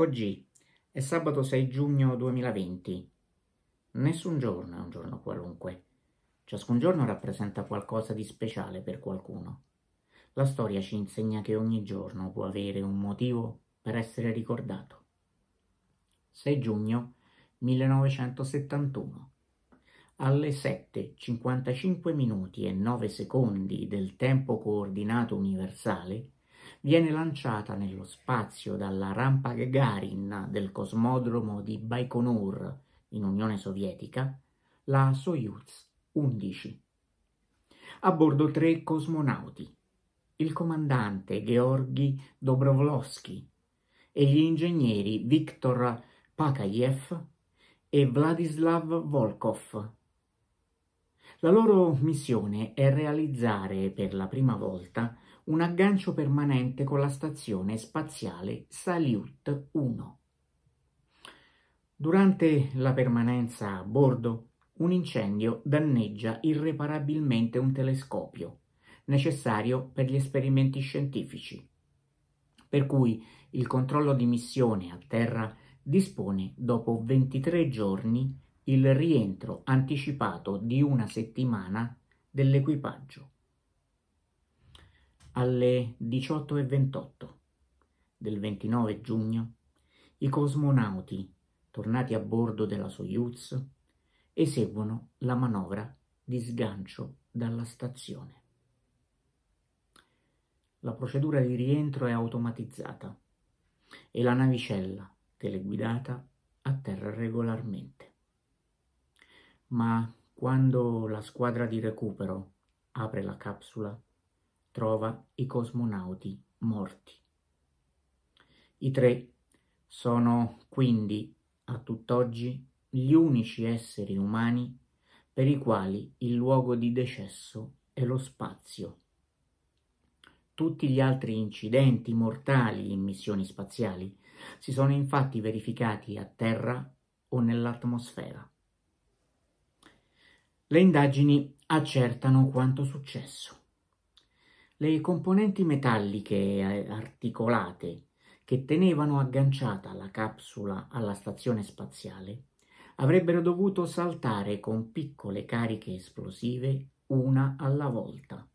Oggi è sabato 6 giugno 2020. Nessun giorno è un giorno qualunque. Ciascun giorno rappresenta qualcosa di speciale per qualcuno. La storia ci insegna che ogni giorno può avere un motivo per essere ricordato. 6 giugno 1971. Alle 7.55 minuti e 9 secondi del tempo coordinato universale, viene lanciata nello spazio dalla rampa Gagarin del cosmodromo di Baikonur in Unione Sovietica la Soyuz 11. A bordo tre cosmonauti, il comandante Georgi Dobrovlovsky e gli ingegneri Viktor Pakayev e Vladislav Volkov. La loro missione è realizzare per la prima volta un aggancio permanente con la stazione spaziale Salyut 1. Durante la permanenza a bordo, un incendio danneggia irreparabilmente un telescopio, necessario per gli esperimenti scientifici, per cui il controllo di missione a terra dispone dopo 23 giorni il rientro anticipato di una settimana dell'equipaggio alle 18.28 del 29 giugno, i cosmonauti, tornati a bordo della Soyuz, eseguono la manovra di sgancio dalla stazione. La procedura di rientro è automatizzata e la navicella teleguidata atterra regolarmente. Ma quando la squadra di recupero apre la capsula, trova i cosmonauti morti. I tre sono quindi a tutt'oggi gli unici esseri umani per i quali il luogo di decesso è lo spazio. Tutti gli altri incidenti mortali in missioni spaziali si sono infatti verificati a terra o nell'atmosfera. Le indagini accertano quanto successo le componenti metalliche articolate che tenevano agganciata la capsula alla stazione spaziale avrebbero dovuto saltare con piccole cariche esplosive una alla volta.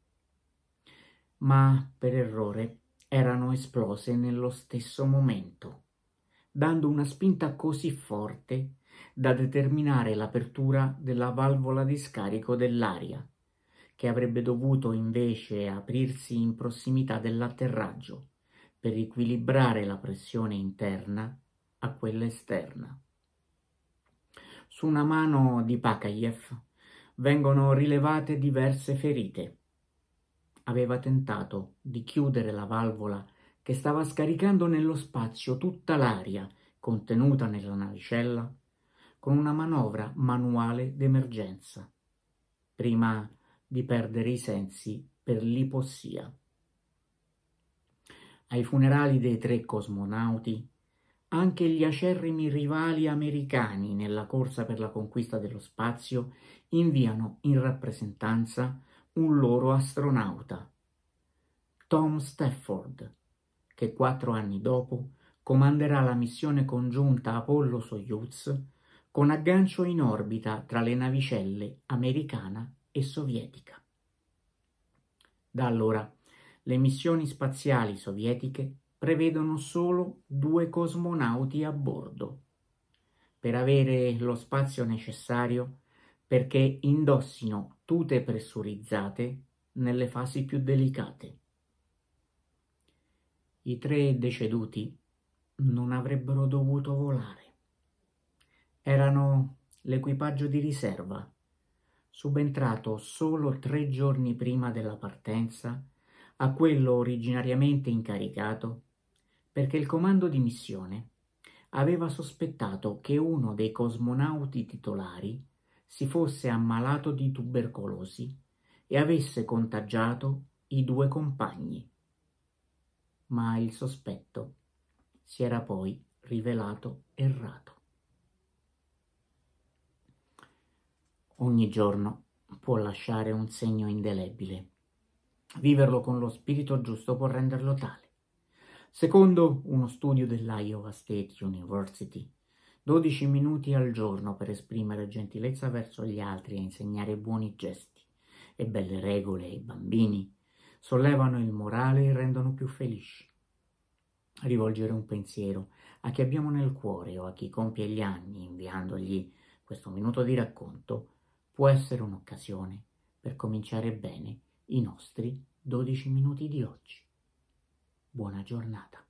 Ma per errore erano esplose nello stesso momento, dando una spinta così forte da determinare l'apertura della valvola di scarico dell'aria che avrebbe dovuto invece aprirsi in prossimità dell'atterraggio per equilibrare la pressione interna a quella esterna. Su una mano di Pakayev vengono rilevate diverse ferite. Aveva tentato di chiudere la valvola che stava scaricando nello spazio tutta l'aria contenuta nella navicella con una manovra manuale d'emergenza. Prima di perdere i sensi per l'ipossia. Ai funerali dei tre cosmonauti, anche gli acerrimi rivali americani nella corsa per la conquista dello spazio inviano in rappresentanza un loro astronauta, Tom Stafford, che quattro anni dopo comanderà la missione congiunta Apollo-Soyuz con aggancio in orbita tra le navicelle americana e sovietica. Da allora le missioni spaziali sovietiche prevedono solo due cosmonauti a bordo per avere lo spazio necessario perché indossino tute pressurizzate nelle fasi più delicate. I tre deceduti non avrebbero dovuto volare. Erano l'equipaggio di riserva subentrato solo tre giorni prima della partenza a quello originariamente incaricato, perché il comando di missione aveva sospettato che uno dei cosmonauti titolari si fosse ammalato di tubercolosi e avesse contagiato i due compagni. Ma il sospetto si era poi rivelato errato. ogni giorno può lasciare un segno indelebile. Viverlo con lo spirito giusto può renderlo tale. Secondo uno studio dell'Iowa State University, 12 minuti al giorno per esprimere gentilezza verso gli altri e insegnare buoni gesti e belle regole ai bambini sollevano il morale e rendono più felici. Rivolgere un pensiero a chi abbiamo nel cuore o a chi compie gli anni inviandogli questo minuto di racconto può essere un'occasione per cominciare bene i nostri 12 minuti di oggi. Buona giornata.